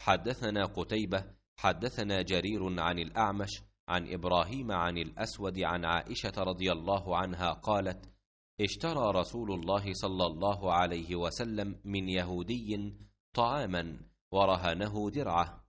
حدثنا قتيبة حدثنا جرير عن الأعمش عن إبراهيم عن الأسود عن عائشة رضي الله عنها قالت اشترى رسول الله صلى الله عليه وسلم من يهودي طعاما ورهنه درعه